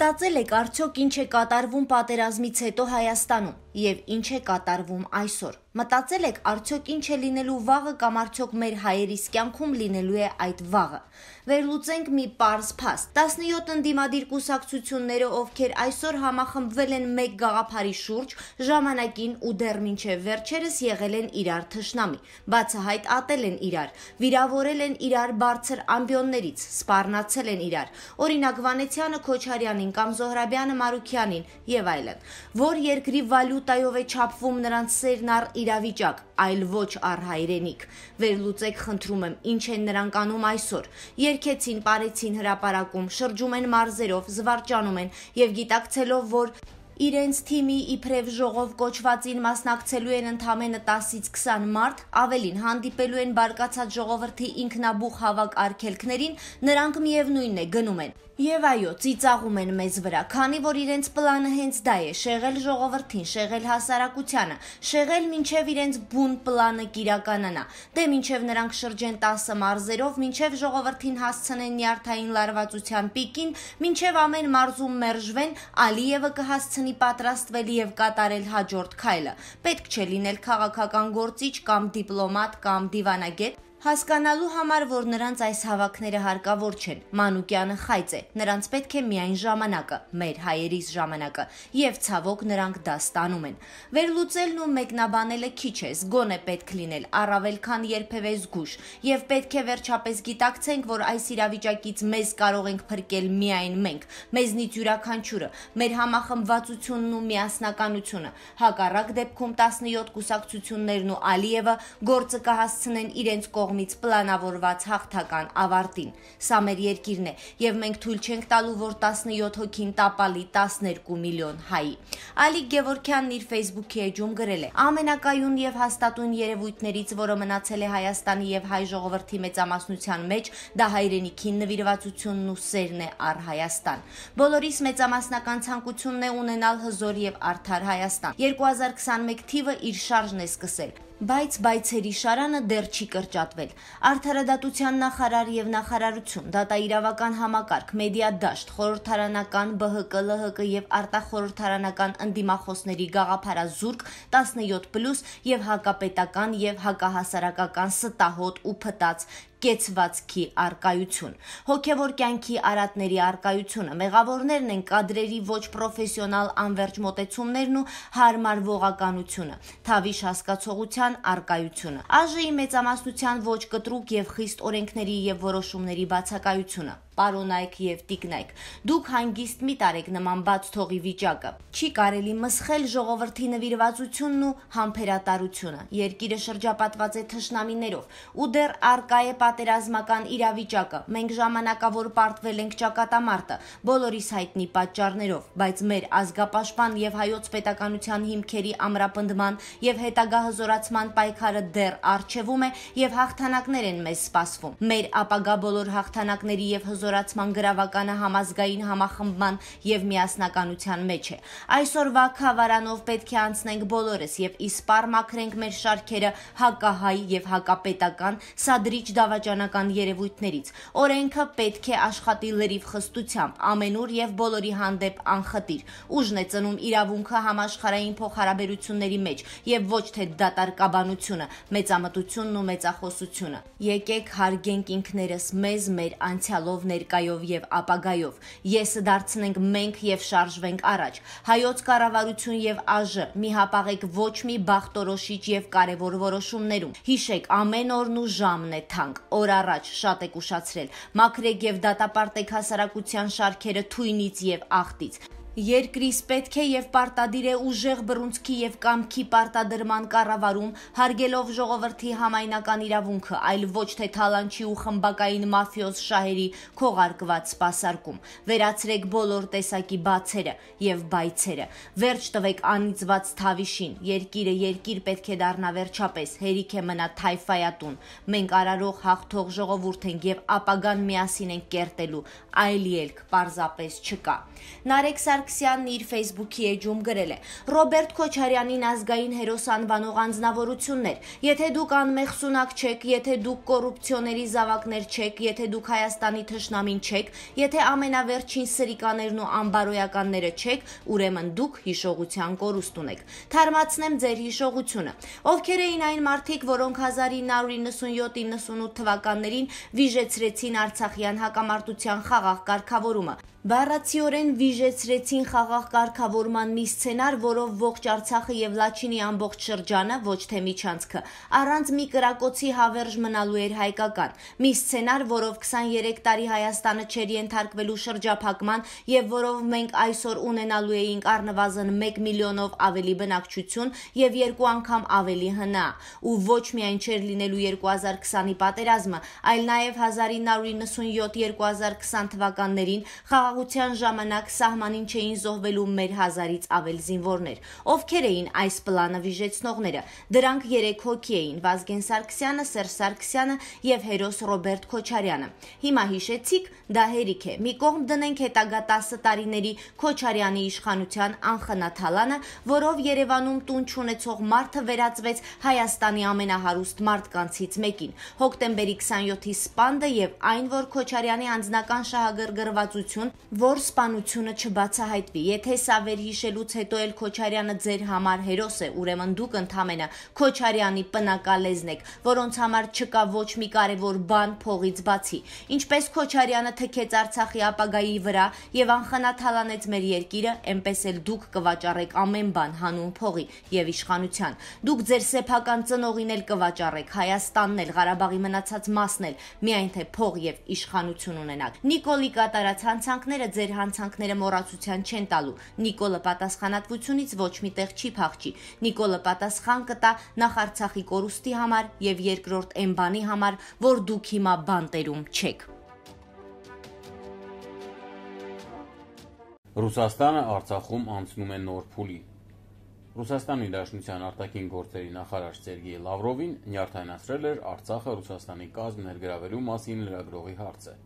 Մտածել եք արդյոք ինչ է կատարվում պատերազմից հետո Հայաստանում եւ ինչ է կատարվում այսօր։ Մտածել եք արդյոք ինչ է լինելու վաղը կամ արդյոք մեր հայերիս կյանքում լինելու է այդ վաղը։ Վերլուծենք մի պարզ փաստ։ 17 ընդդիմադիր կուսակցությունները, ովքեր այսօր համախմբվել են մեկ գաղափարի շուրջ, ժամանակին ու դեռ մինչև վերջերս եղել են իրար թշնամի, բացահայտ ատել են իրար, վիրավորել են իրար բարձր ամբիոններից, սպառնացել են իրար։ Օրինակ Վանեցյանը Քոչարյանին կամ Զոհրաբյանը Մարուկյանին եւ այլն, որ երկրի վալյու վալյուտայով է չափվում նրանց սերն առ իրավիճակ, այլ ոչ առ հայրենիք։ Վերլուծեք, խնդրում եմ, ինչ են նրանք անում այսօր։ Երկեցին, parեցին հրաապարակում, շրջում են մարզերով, զվարճանում են եւ գիտակցելով, որ իրենց թիմի իբրև ժողով կոչվածին մասնակցելու են ընդամենը 10-ից 20 մարդ, ավելին հանդիպելու են բարգացած ժողովրդի ինքնաբուխ հավաք արգելքներին, նրանք միևնույնն է գնում են։ Եվ այո, ծիծաղում են մեզ վրա, քանի որ իրենց պլանը հենց դա է՝ շեղել ժողովրդին, շեղել հասարակությանը, շեղել մինչև իրենց բուն պլանը կիրականանա։ Դե մինչև նրանք շրջեն 10 մարզերով, մինչև ժողովրդին հասցնեն նյարդային լարվածության պիկին, մինչև ամեն մարզում մերժվեն, Ալիևը կհասցնի պատրաստվել եւ կատարել հաջորդ քայլը։ Պետք չէ լինել քաղաքական գործիչ կամ դիպլոմատ կամ դիվանագետ, Հասկանալու համար, որ նրանց այս հավաքները հարկավոր չեն, Մանուկյանը խայծ է։ Նրանց պետք է միայն ժամանակը, մեր հայերիս ժամանակը, եւ ցավոք նրանք դա ստանում են։ Վերլուծելն ու մեկնաբանելը քիչ է, զգոն է պետք լինել, առավել քան երբևէ զգուշ, եւ պետք է վերջապես գիտակցենք, որ այս իրավիճակից մեզ կարող ենք փրկել միայն մենք, մեզնից յուրաքանչյուրը, մեր համախմբվածությունն ու միասնականությունը։ Հակառակ դեպքում 17 կուսակցություններն ու Ալիևը գործը կհասցնեն իրենց կողմ կողմից պլանավորված հաղթական ավարտին։ Սա մեր երկիրն է, եւ մենք թույլ չենք տալու, որ 17 հոգին տապալի 12 միլիոն հայի։ Ալիկ Գևորքյանն իր Facebook-ի էջում գրել է. Ամենակայուն եւ հաստատուն երևույթներից, որը մնացել է Հայաստանի եւ հայ ժողովրդի մեծամասնության մեջ, դա հայրենիքի նվիրվածությունն ու սերն է առ Հայաստան։ Բոլորիս մեծամասնական ցանկությունն է ունենալ հզոր եւ արդար Հայաստան։ 2021 թիվը իր շարժն է սկսել։ Բայց բայցերի շարանը դեռ չի կրճատվել։ Արդարադատության նախարար եւ նախարարություն, դատաիրավական համակարգ, մեդիա դաշտ, խորհրդարանական ԲՀԿ, ԼՀԿ եւ արտախորհրդարանական ընդդիմախոսների գաղափարազուրկ 17+ եւ հակապետական եւ հակահասարակական ստահոտ ու փտած կեցվածքի արկայություն, հոգևոր կյանքի արատների արկայությունը, մեղավորներն են կադրերի ոչ պրոֆեսիոնալ անվերջ մոտեցումներն ու հարմար ողականությունը, թավիշ հասկացողության արկայությունը, ԱԺ-ի մեծամասնության ոչ կտրուկ եւ խիստ օրենքների եւ որոշումների բացակայությունը պարոնայք եւ տիկնայք։ Դուք հանգիստ մի տարեք նման բաց թողի վիճակը։ Չի կարելի մսխել ժողովրդի նվիրվածությունն ու համբերատարությունը։ Երկիրը շրջապատված է թշնամիներով ու դեռ արկա է պատերազմական իրավիճակը, մենք ժամանակավոր պարտվել ենք ճակատամարտը, բոլորիս հայտնի պատճառներով, բայց մեր ազգապաշտպան եւ հայոց պետականության հիմքերի ամրապնդման եւ հետագա հզորացման պայքարը դեռ արժևում է եւ հաղթանակներ են մեզ սպասվում։ Մեր ապագա բոլոր հաղթանակների եւ հզորացման գրավականը համազգային համախմբման եւ միասնականության մեջ է։ Այսօրվա խավարանով պետք է անցնենք բոլորս եւ իսպար մաքրենք մեր շարքերը հակահայ եւ հակապետական սադրիչ դավաճ շրջանական երևույթներից։ Օրենքը պետք է աշխատի լրիվ խստությամբ, ամենուր եւ բոլորի հանդեպ անխտիր։ Ուժն է ծնում իրավունքը համաշխարհային փոխհարաբերությունների մեջ եւ ոչ թե դատարկաբանությունը, մեծամտությունն ու մեծախոսությունը։ Եկեք հարգենք ինքներս մեզ մեր անցյալով, ներկայով եւ ապագայով։ Եսը դարձնենք մենք եւ շարժվենք առաջ։ Հայոց կառավարություն եւ ԱԺ մի հապաղեք ոչ մի բախտորոշիչ եւ կարեւոր որոշումներում։ Հիշեք, ամեն օրն ու ժամն է թանկ օր առաջ շատ եք ուշացրել։ Մակրեկ եւ դատապարտեք հասարակության շարքերը թույնից եւ ախտից։ Երկրիս պետք է եւ պարտադիր է ուժեղ բռունցքի եւ կամքի պարտադրման կառավարում, հարգելով ժողովրդի համայնական իրավունքը, այլ ոչ թե թալանչի ու խմբակային մաֆիոզ շահերի քողարկված սպասարկում։ Վերացրեք բոլոր տեսակի բացերը եւ բայցերը։ Վերջ տվեք անիծված թավիշին։ Երկիրը երկիր պետք է դառնա վերջապես, հերիք է մնա թայֆայատուն։ Մենք արարող հաղթող ժողովուրդ ենք եւ ապագան միասին ենք կերտելու։ Այլ ելք պարզապես չկա։ Նարեկ Սար Սարգսյանն իր Facebook-ի էջում գրել է. Ռոբերտ Քոչարյանին ազգային հերոս անվանող անձնավորություններ։ Եթե դուք անմեղսունակ չեք, եթե դուք կոռուպցիոների զավակներ չեք, եթե դուք Հայաստանի թշնամին չեք, եթե ամենավերջին սրիկաներն ու անբարոյականները չեք, ուրեմն դուք հիշողության կորուստ ունեք։ Թարմացնեմ ձեր հիշողությունը։ Ովքեր էին այն մարդիկ, որոնք 1997-98 թվականներին վիժեցրեցին Արցախյան հակամարտության խաղաղ կարգավորումը։ Բառացիորեն վիժեցրեցին խաղաղ կարգավորման մի սցենար, որով ողջ Արցախը եւ Լաչինի ամբողջ շրջանը, ոչ թե միջանցքը, առանց մի կրակոցի հավերժ մնալու էր հայկական։ Մի սցենար, որով 23 տարի Հայաստանը չեր ենթարկվելու շրջափակման եւ որով մենք այսօր ունենալու էինք առնվազն 1 միլիոնով ավելի բնակչություն եւ երկու անգամ ավելի հնա։ Ու ոչ միայն չեր լինելու 2020-ի պատերազմը, այլ նաեւ 1997-2020 թվականներին խաղաղ խաղաղության ժամանակ սահմանին չէին զոհվելու մեր հազարից ավել զինվորներ, ովքեր էին այս պլանը վիժեցնողները։ Դրանք 3 հոգի էին՝ Վազգեն Սարգսյանը, Սերժ Սարգսյանը եւ հերոս Ռոբերտ Քոչարյանը։ Հիմա հիշեցիք, դա հերիք է։ Մի կողմ դնենք հետագա 10 տարիների Քոչարյանի իշխանության անխնաթալանը, որով Երևանում տուն չունեցող մարդը վերածվեց Հայաստանի ամենահարուստ մարդկանցից մեկին։ Հոկտեմբերի 27-ի սպանդը եւ այն, որ Քոչարյանի անձնական շահագրգռվածություն որ սպանությունը չբացահայտվի։ Եթե սա վերհիշելուց հետո էլ Քոչարյանը ձեր համար հերոս է, ուրեմն դուք ընդամենը Քոչարյանի պնակալեզն եք, որոնց համար չկա ոչ մի կարևոր բան փողից բացի։ Ինչպես Քոչարյանը թքեց Արցախի ապագայի վրա եւ անխնաթ հալանեց մեր երկիրը, այնպես էլ դուք կվաճառեք ամեն բան հանուն փողի եւ իշխանության։ Դուք ձեր սեփական ծնողին էլ կվաճառեք, Հայաստանն էլ, Ղարաբաղի մնացած մասն էլ, միայն թե փող եւ իշխանություն ունենաք։ Նիկոլի կատարած հանցանքն հանցանքները ձեր հանցանքները մոռացության չեն տալու։ Նիկոլը պատասխանատվությունից ոչ մի տեղ չի փախչի։ Նիկոլը պատասխան կտա նախ Արցախի կորուստի համար եւ երկրորդ այն բանի համար, որ դուք հիմա բանտերում չեք։ Ռուսաստանը Արցախում անցնում է նոր փուլի։ Ռուսաստանի Դաշնության արտաքին գործերի նախարար Սերգեյ Լավրովին նյարդայնացրել էր Արցախը Ռուսաստանի կազմ ներգրավելու մասին լրագրողի հարցը։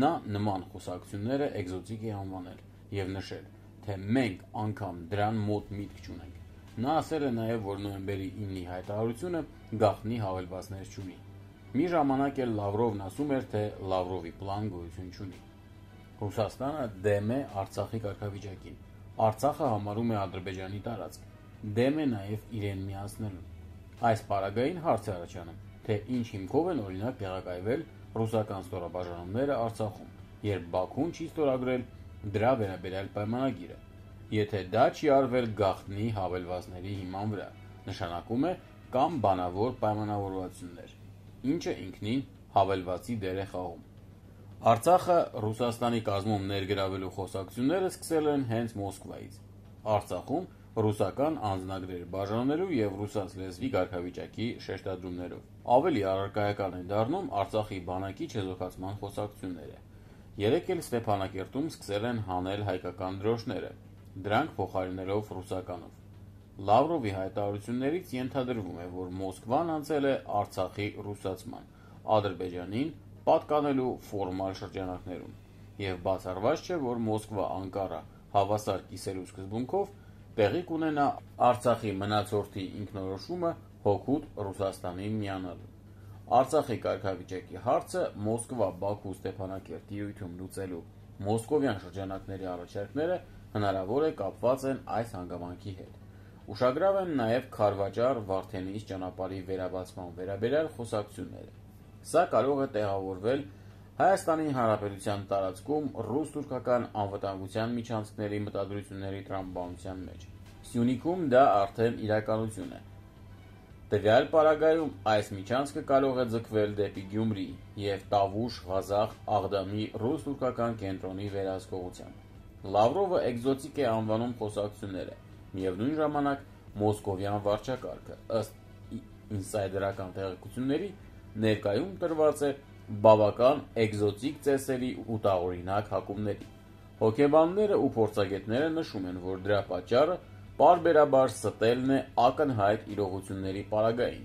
Նա նման խոսակցությունները էկզոտիկ է անվանել եւ նշել, թե մենք անգամ դրան մոտ միտք չունենք։ Նա ասել է նաեւ, որ նոյեմբերի 9-ի հայտարարությունը գաղտնի հավելվածներ չունի։ Մի ժամանակ էլ Լավրովն ասում էր, թե Լավրովի պլան գոյություն չունի։ Ռուսաստանը դեմ է Արցախի կարգավիճակին։ Արցախը համարում է Ադրբեջանի տարածք։ Դեմ է նաև իրեն միացնելու։ Այս պարագային հարց առաջանում թե ինչ հիմքով են օրինակ տեղակայվել ռուսական ստորաբաժանումները Արցախում, երբ Բաքուն չի ստորագրել դրա վերաբերյալ պայմանագիրը։ Եթե դա չի արվել գախտնի հավելվածների հիման վրա, նշանակում է կամ բանավոր պայմանավորվածություններ, ինչը ինքնին հավելվածի դեր է խաղում։ Արցախը Ռուսաստանի կազմում ներգրավելու խոսակցությունները սկսել են հենց Մոսկվայից։ Արցախում ռուսական անձնագրեր բաժանելու եւ ռուսաց լեզվի ղարքավիճակի շեշտադրումներով ավելի առարկայական են դառնում Արցախի բանակի չեզոքացման խոսակցությունները։ Երեք էլ Ստեփանակերտում սկսել են հանել հայկական դրոշները, դրանք փոխարինելով ռուսականով։ Լավրովի հայտարարություններից ենթադրվում է, որ Մոսկվան անցել է Արցախի ռուսացման, Ադրբեջանին պատկանելու ֆորմալ շրջանակներում։ Եվ բացառված չէ, որ Մոսկվա Անկարա հավասար կիսելու սկզբունքով տեղի կունենա Արցախի մնացորդի ինքնորոշումը հօգուտ Ռուսաստանին միանալու։ Արցախի կարգավիճակի հարցը Մոսկվա, Բաքու, Ստեփանակերտի յույթում լուծելու մոսկովյան շրջանակների առաջարկները հնարավոր է կապված են այս հանգամանքի հետ։ Ուշագրավ են նաև Խարվաճար Վարդենիս ճանապարհի վերաբացման վերաբերյալ խոսակցությունները։ Սա կարող է տեղավորվել Հայաստանի Հանրապետության տարածքում ռուս-թուրքական անվտանգության միջանցքների մտադրությունների տրամաբանության մեջ։ Սյունիքում դա արդեն իրականություն է։ Տվյալ պարագայում այս միջանցքը կարող է ձգվել դեպի Գյումրի եւ Տավուշ, Ղազախ, Աղդամի ռուս-թուրքական կենտրոնի վերահսկողությամբ։ Լավրովը էկզոտիկ է անվանում խոսակցությունները։ Միևնույն ժամանակ մոսկովյան վարչակարգը ըստ ինսայդերական տեղեկությունների ներկայում տրված է բավական էկզոտիկ ծեսերի ու տաղօրինակ հակումների։ Հոգեբանները ու փորձագետները նշում են, որ դրա պատճառը պարբերաբար ստելն է ակնհայտ իրողությունների պարագային,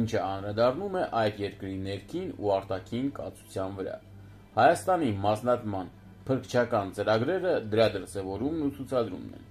ինչը անդրադառնում է այդ երկրի ներքին ու արտաքին կացության վրա։ Հայաստանի մասնատման փրկչական ծրագրերը դրա դրսևորումն ու ցուցադրումն են։